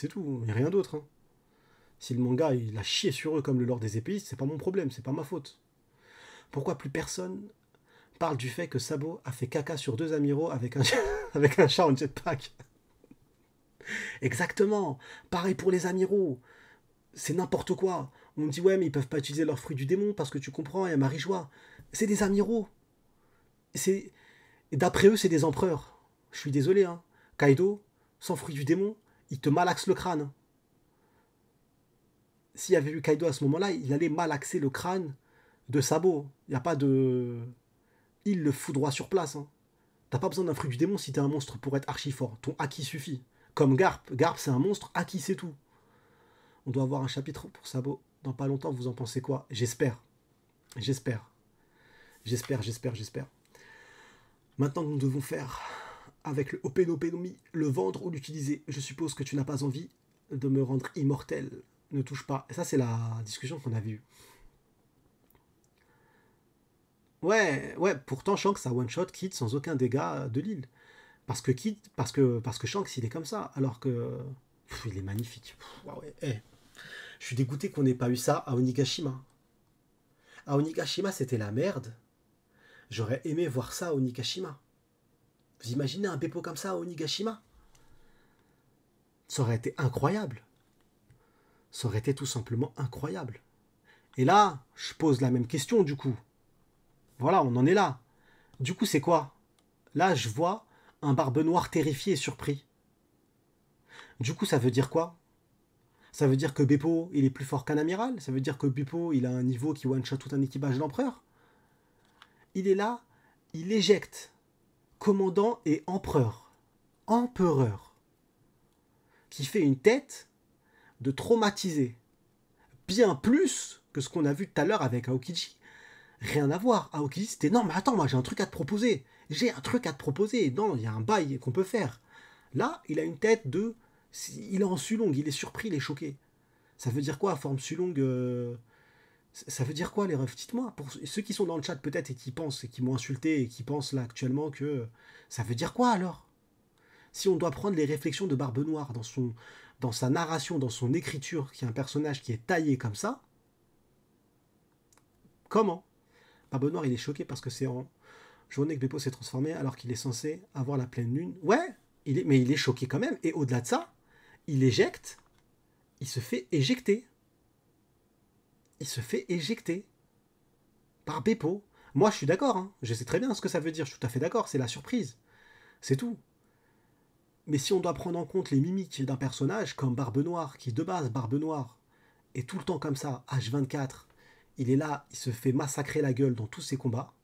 C'est tout, il hein. n'y a rien d'autre. Hein. Si le manga il a chié sur eux comme le Lord des Épées, c'est pas mon problème, c'est pas ma faute. Pourquoi plus personne parle du fait que Sabo a fait caca sur deux amiraux avec un, avec un char en jetpack Exactement Pareil pour les amiraux C'est n'importe quoi On dit ouais, mais ils peuvent pas utiliser leurs fruits du démon parce que tu comprends, il y a Marie-Joie. C'est des amiraux C'est. D'après eux, c'est des empereurs. Je suis désolé, hein. Kaido, sans fruit du démon, il te malaxe le crâne. S'il y avait eu Kaido à ce moment-là, il allait malaxer le crâne de Sabo. Il n'y a pas de. Il le fout droit sur place. Hein. T'as pas besoin d'un fruit du démon si t'es un monstre pour être archi fort. Ton acquis suffit. Comme Garp. Garp, c'est un monstre, acquis, c'est tout. On doit avoir un chapitre pour Sabo. Dans pas longtemps, vous en pensez quoi J'espère. J'espère. J'espère, j'espère, j'espère. Maintenant, nous devons faire avec le Openopedomi, le vendre ou l'utiliser. Je suppose que tu n'as pas envie de me rendre immortel. Ne touche pas. ça, c'est la discussion qu'on a vue Ouais, ouais, pourtant Shanks a one-shot Kid sans aucun dégât de l'île. Parce que Kid, parce que, parce que Shanks, il est comme ça, alors que. il est magnifique. ouais, eh. Je suis dégoûté qu'on n'ait pas eu ça à Onigashima. À Onigashima, c'était la merde. J'aurais aimé voir ça à Onigashima. Vous imaginez un Beppo comme ça à Onigashima Ça aurait été incroyable. Ça aurait été tout simplement incroyable. Et là, je pose la même question du coup. Voilà, on en est là. Du coup, c'est quoi Là, je vois un barbe noir terrifié et surpris. Du coup, ça veut dire quoi Ça veut dire que Beppo, il est plus fort qu'un amiral Ça veut dire que Beppo, il a un niveau qui one-shot tout un équipage d'empereur Il est là, il éjecte commandant et empereur. Empereur. Qui fait une tête de traumatisé. Bien plus que ce qu'on a vu tout à l'heure avec Aokiji. Rien à voir. Aokiji, c'était non, mais attends, moi j'ai un truc à te proposer. J'ai un truc à te proposer. Non, il y a un bail qu'on peut faire. Là, il a une tête de. Il est en Sulong, il est surpris, il est choqué. Ça veut dire quoi, forme Sulong euh, ça veut dire quoi les refs Dites-moi. Pour ceux qui sont dans le chat peut-être et qui pensent et qui m'ont insulté et qui pensent là actuellement que ça veut dire quoi alors Si on doit prendre les réflexions de Barbe Noire dans son dans sa narration, dans son écriture, qui est un personnage qui est taillé comme ça, comment Barbe Noire il est choqué parce que c'est en journée que Bepo s'est transformé alors qu'il est censé avoir la pleine lune. Ouais, il est, mais il est choqué quand même. Et au-delà de ça, il éjecte, il se fait éjecter il se fait éjecter par Bepo, Moi, je suis d'accord, hein. je sais très bien ce que ça veut dire, je suis tout à fait d'accord, c'est la surprise. C'est tout. Mais si on doit prendre en compte les mimiques d'un personnage comme Barbe Noire, qui de base, Barbe Noire, est tout le temps comme ça, H24, il est là, il se fait massacrer la gueule dans tous ses combats,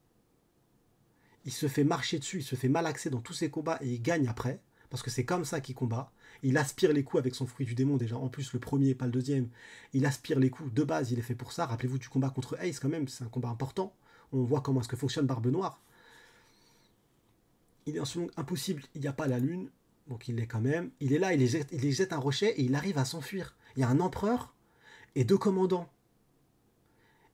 il se fait marcher dessus, il se fait malaxer dans tous ses combats et il gagne après, parce que c'est comme ça qu'il combat. Il aspire les coups avec son fruit du démon déjà, en plus le premier, pas le deuxième. Il aspire les coups, de base il est fait pour ça. Rappelez-vous du combat contre Ace quand même, c'est un combat important. On voit comment est-ce que fonctionne Barbe Noire. Il est en moment impossible, il n'y a pas la lune, donc il l'est quand même. Il est là, il les, jette, un rocher et il arrive à s'enfuir. Il y a un empereur et deux commandants.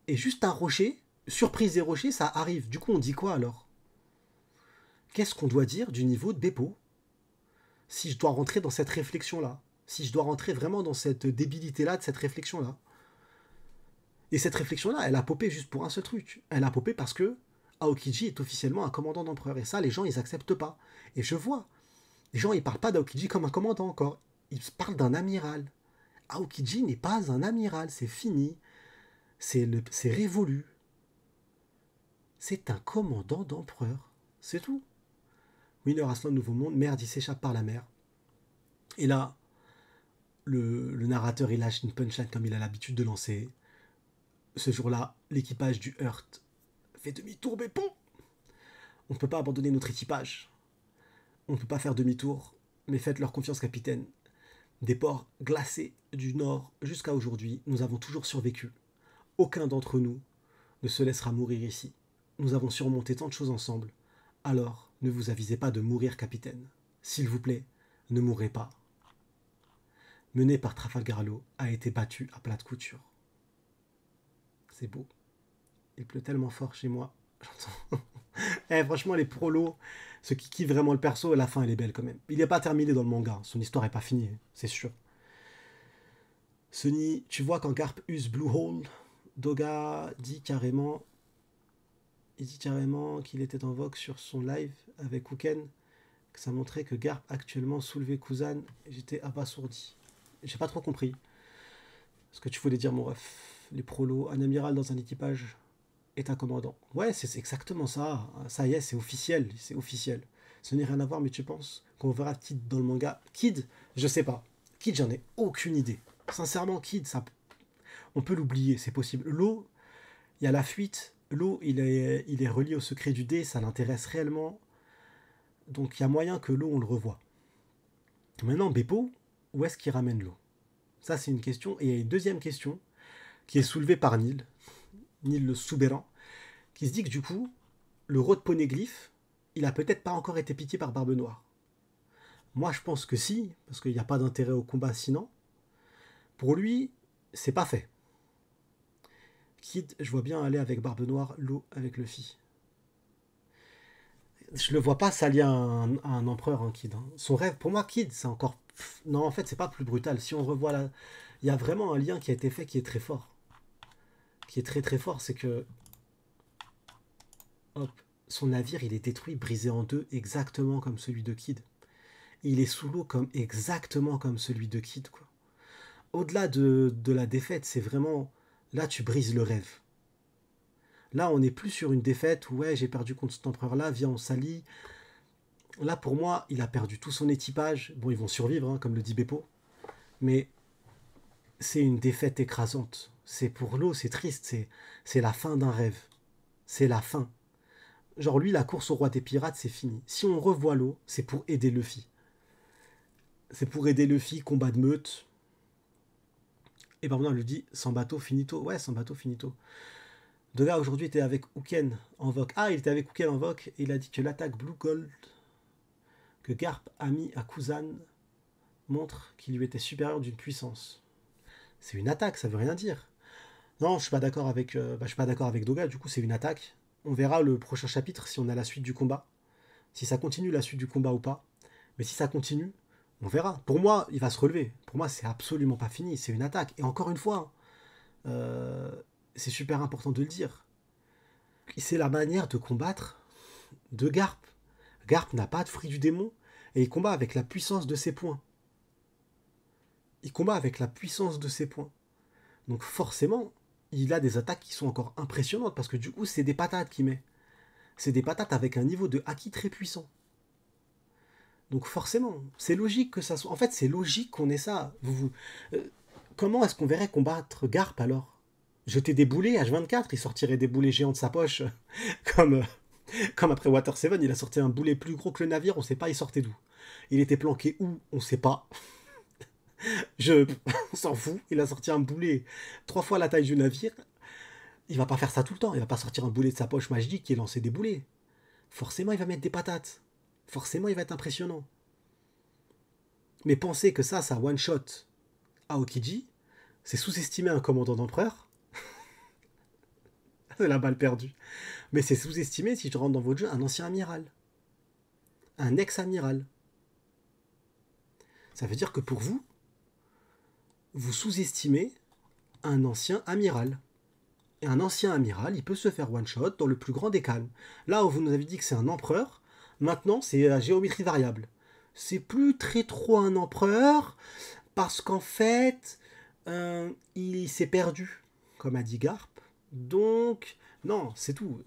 Et juste un rocher, surprise des rochers, ça arrive. Du coup on dit quoi alors Qu'est-ce qu'on doit dire du niveau de dépôt si je dois rentrer dans cette réflexion-là, si je dois rentrer vraiment dans cette débilité-là, de cette réflexion-là. Et cette réflexion-là, elle a popé juste pour un seul truc. Elle a popé parce que Aokiji est officiellement un commandant d'empereur. Et ça, les gens, ils n'acceptent pas. Et je vois. Les gens, ils parlent pas d'Aokiji comme un commandant encore. Ils parlent d'un amiral. Aokiji n'est pas un amiral, c'est fini. C'est révolu. C'est un commandant d'empereur. C'est tout. Winner de Nouveau Monde, merde, il s'échappe par la mer. Et là, le, narrateur, il lâche une punchline comme il a l'habitude de lancer. Ce jour-là, l'équipage du Hurt fait demi-tour, mais bon On ne peut pas abandonner notre équipage. On ne peut pas faire demi-tour, mais faites leur confiance, capitaine. Des ports glacés du Nord jusqu'à aujourd'hui, nous avons toujours survécu. Aucun d'entre nous ne se laissera mourir ici. Nous avons surmonté tant de choses ensemble. Alors, ne vous avisez pas de mourir, capitaine. S'il vous plaît, ne mourrez pas. Mené par Trafalgarlo, a été battu à plate couture. C'est beau. Il pleut tellement fort chez moi. J'entends. Eh, franchement, les prolos, ce qui kiffent vraiment le perso, la fin, elle est belle quand même. Il n'est pas terminé dans le manga. Son histoire n'est pas finie, hein, c'est sûr. Sunny, tu vois quand Garp use Blue Hole, Doga dit carrément il dit carrément qu'il était en vogue sur son live avec Ouken, que ça montrait que Garp actuellement soulevait Kuzan. J'étais abasourdi. J'ai pas trop compris ce que tu voulais dire, mon ref. Les prolos, un amiral dans un équipage est un commandant. Ouais, c'est exactement ça. Ça y est, c'est officiel. C'est officiel. Ce n'est rien à voir, mais tu penses qu'on verra Kid dans le manga Kid, je sais pas. Kid, j'en ai aucune idée. Sincèrement, Kid, ça, on peut l'oublier, c'est possible. L'eau, il y a la fuite, l'eau, il est, relié au secret du dé, ça l'intéresse réellement. Donc il y a moyen que l'eau, on le revoie. Maintenant, Beppo, où est-ce qu'il ramène l'eau Ça, c'est une question. Et il y a une deuxième question qui est soulevée par Nil, Nil le souverain, qui se dit que du coup, le roi de Poneglyph, il a peut-être pas encore été piqué par Barbe Noire. Moi, je pense que si, parce qu'il n'y a pas d'intérêt au combat sinon. Pour lui, c'est pas fait. Kid, je vois bien aller avec Barbe Noire, l'eau avec Luffy. Je le vois pas ça à, à, un empereur, hein, Kid. Hein. Son rêve, pour moi, Kid, c'est encore. Non, en fait, c'est pas plus brutal. Si on revoit là, la... il y a vraiment un lien qui a été fait qui est très fort. Qui est très très fort, c'est que. Hop, son navire, il est détruit, brisé en deux, exactement comme celui de Kid. Il est sous l'eau comme exactement comme celui de Kid, Au-delà de, de la défaite, c'est vraiment là tu brises le rêve. Là, on n'est plus sur une défaite où ouais, j'ai perdu contre cet empereur-là, viens, on s'allie. Là, pour moi, il a perdu tout son équipage. Bon, ils vont survivre, hein, comme le dit Beppo. Mais c'est une défaite écrasante. C'est pour l'eau, c'est triste, c'est la fin d'un rêve. C'est la fin. Genre, lui, la course au roi des pirates, c'est fini. Si on revoit l'eau, c'est pour aider Luffy. C'est pour aider Luffy, combat de meute, et elle lui dit sans bateau finito. Ouais, sans bateau finito. Doga, aujourd'hui, était avec Uken en Vogue. Ah, il était avec Uken en Vogue et il a dit que l'attaque Blue Gold que Garp a mis à Kuzan montre qu'il lui était supérieur d'une puissance. C'est une attaque, ça veut rien dire. Non, je suis pas d'accord avec, euh, bah, je suis pas d'accord avec Doga. Du coup, c'est une attaque. On verra le prochain chapitre si on a la suite du combat, si ça continue la suite du combat ou pas. Mais si ça continue, on verra. Pour moi, il va se relever. Pour moi, c'est absolument pas fini. C'est une attaque. Et encore une fois, hein, euh, c'est super important de le dire. C'est la manière de combattre de Garp. Garp n'a pas de fruit du démon et il combat avec la puissance de ses points. Il combat avec la puissance de ses points. Donc forcément, il a des attaques qui sont encore impressionnantes parce que du coup, c'est des patates qu'il met. C'est des patates avec un niveau de acquis très puissant. Donc forcément, c'est logique que ça soit. En fait, c'est logique qu'on ait ça. Vous, euh, comment est-ce qu'on verrait combattre Garp alors Jeter des boulets H24, il sortirait des boulets géants de sa poche, comme, euh, comme après Water 7, il a sorti un boulet plus gros que le navire, on sait pas, il sortait d'où. Il était planqué où, on sait pas. Je, on s'en fout, il a sorti un boulet trois fois la taille du navire. Il va pas faire ça tout le temps, il va pas sortir un boulet de sa poche magique et lancer des boulets. Forcément, il va mettre des patates forcément il va être impressionnant. Mais penser que ça, ça one-shot Aokiji, c'est sous-estimer un commandant d'empereur. c'est la balle perdue. Mais c'est sous-estimer, si je rentre dans votre jeu, un ancien amiral. Un ex-amiral. Ça veut dire que pour vous, vous sous-estimez un ancien amiral. Et un ancien amiral, il peut se faire one-shot dans le plus grand des calmes. Là où vous nous avez dit que c'est un empereur, Maintenant, c'est la géométrie variable. C'est plus très trop un empereur, parce qu'en fait, euh, il s'est perdu, comme a dit Garp. Donc, non, c'est tout.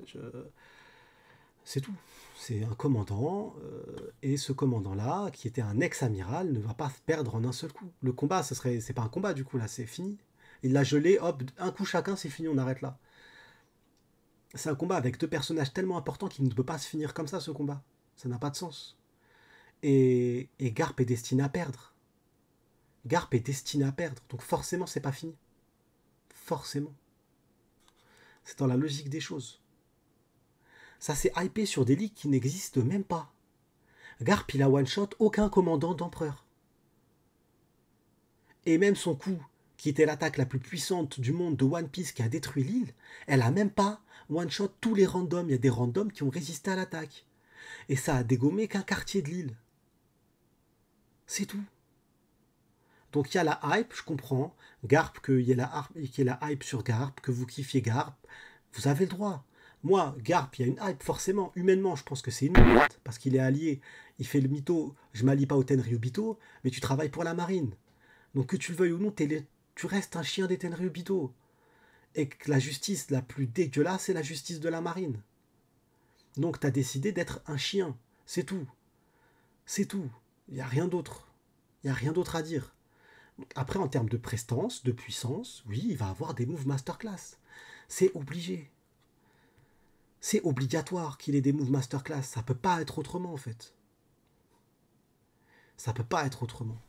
C'est tout. C'est un commandant, euh, et ce commandant-là, qui était un ex-amiral, ne va pas se perdre en un seul coup. Le combat, ce serait, c'est pas un combat du coup, là, c'est fini. Il l'a gelé, hop, un coup chacun, c'est fini, on arrête là. C'est un combat avec deux personnages tellement importants qu'il ne peut pas se finir comme ça, ce combat. Ça n'a pas de sens. Et, Garp est destiné à perdre. Garp est destiné à perdre. Donc forcément, c'est pas fini. Forcément. C'est dans la logique des choses. Ça s'est hypé sur des ligues qui n'existent même pas. Garp, il a one-shot aucun commandant d'empereur. Et même son coup, qui était l'attaque la plus puissante du monde de One Piece qui a détruit l'île, elle a même pas one-shot tous les randoms. Il y a des randoms qui ont résisté à l'attaque et ça a dégommé qu'un quartier de l'île. C'est tout. Donc il y a la hype, je comprends. Garp, qu'il y, ait la, hype sur Garp, que vous kiffiez Garp, vous avez le droit. Moi, Garp, il y a une hype, forcément. Humainement, je pense que c'est une merde, parce qu'il est allié. Il fait le mytho, je m'allie pas au Tenryubito, mais tu travailles pour la marine. Donc que tu le veuilles ou non, tu restes un chien des Tenryubito. Et que la justice la plus dégueulasse, c'est la justice de la marine. Donc tu as décidé d'être un chien. C'est tout. C'est tout. Il n'y a rien d'autre. Il n'y a rien d'autre à dire. Après, en termes de prestance, de puissance, oui, il va avoir des moves masterclass. C'est obligé. C'est obligatoire qu'il ait des moves masterclass. Ça peut pas être autrement, en fait. Ça peut pas être autrement.